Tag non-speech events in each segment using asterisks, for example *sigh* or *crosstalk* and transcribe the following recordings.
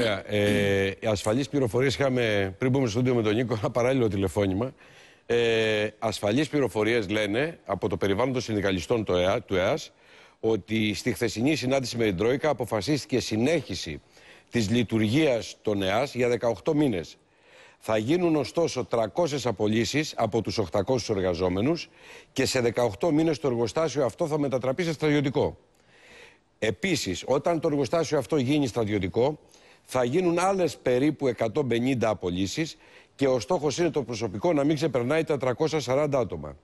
Ωραία. Ε, Ασφαλείς πληροφορίες είχαμε πριν μπούμε στο με τον Νίκο, ένα παράλληλο τηλεφώνημα. Ε, Ασφαλείς πληροφορίες λένε από το περιβάλλον των συνδικαλιστών του, ΕΑ, του ΕΑΣ ότι στη χθεσινή συνάντηση με την Τρόικα αποφασίστηκε συνέχιση της λειτουργίας των ΕΑΣ για 18 μήνες. Θα γίνουν ωστόσο 300 απολύσεις από τους 800 εργαζόμενους και σε 18 μήνες το εργοστάσιο αυτό θα μετατραπεί σε στρατιωτικό. Επίσης, όταν το εργοστάσιο αυτό γίνει στρατιωτικό, θα γίνουν άλλες περίπου 150 απολύσεις και ο στόχος είναι το προσωπικό να μην ξεπερνάει τα 340 άτομα.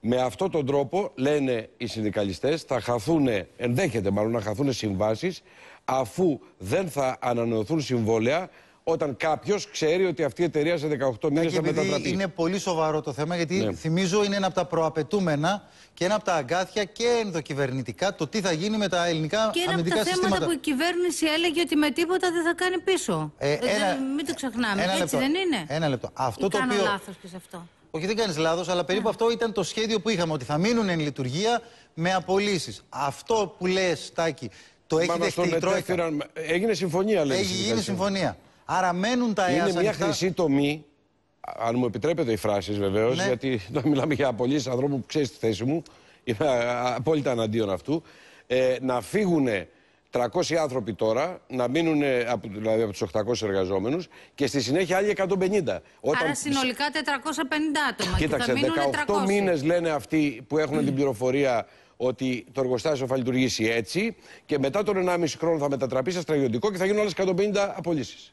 Με αυτόν τον τρόπο, λένε οι συνδικαλιστές, θα χαθούν, ενδέχεται μάλλον να χαθούν συμβάσεις, αφού δεν θα ανανεωθούν συμβόλαια όταν κάποιος ξέρει ότι αυτή η εταιρεία σε 18 ναι, μήνες θα μετατραπεί. Είναι πολύ σοβαρό το θέμα, γιατί ναι. θυμίζω είναι ένα από τα προαπαιτούμενα και ένα από τα αγκάθια και ενδοκυβερνητικά το τι θα γίνει με τα ελληνικά και αμυντικά συστήματα. Και ένα από τα θέματα που η κυβέρνηση έλεγε ότι με τίποτα δεν θα κάνει πίσω. Ε, ε, ένα, μην το ξεχνάμε. Ένα Έτσι λεπτό, δεν είναι. Ένα λεπτό. Αυτό το κάνω οποίο... λάθος και σε αυτό. Όχι, δεν κάνεις λάθος, αλλά περίπου ναι. αυτό ήταν το σχέδιο που είχαμε, ότι θα μείνουν εν λειτουργία με απολύσεις. Αυτό που λες, Τάκη, το έχει δεχτεί η Τρόικα. Ε, έγινε συμφωνία, λέει. Έγινε συμφωνία. Άρα μένουν τα Είναι μια χρυσή τομή, αν μου επιτρέπετε οι φράσεις βεβαίως, ναι. γιατί *laughs* να μιλάμε για απολύσεις ανθρώπου που ξέρεις τη θέση μου. Είμαι απόλυτα εναντίον αυτού. Ε, να φύγουν 300 άνθρωποι τώρα, να μείνουν ε, από, δηλαδή από τους 800 εργαζόμενους και στη συνέχεια άλλοι 150. Όταν... συνολικά 450 άτομα. Κοίταξε, και θα 18 μήνες λένε αυτοί που έχουν mm. την πληροφορία ότι το εργοστάσιο θα λειτουργήσει έτσι και μετά τον 1,5 χρόνο θα μετατραπεί σε στρατιωτικό και θα γίνουν άλλες 150 απολύσει.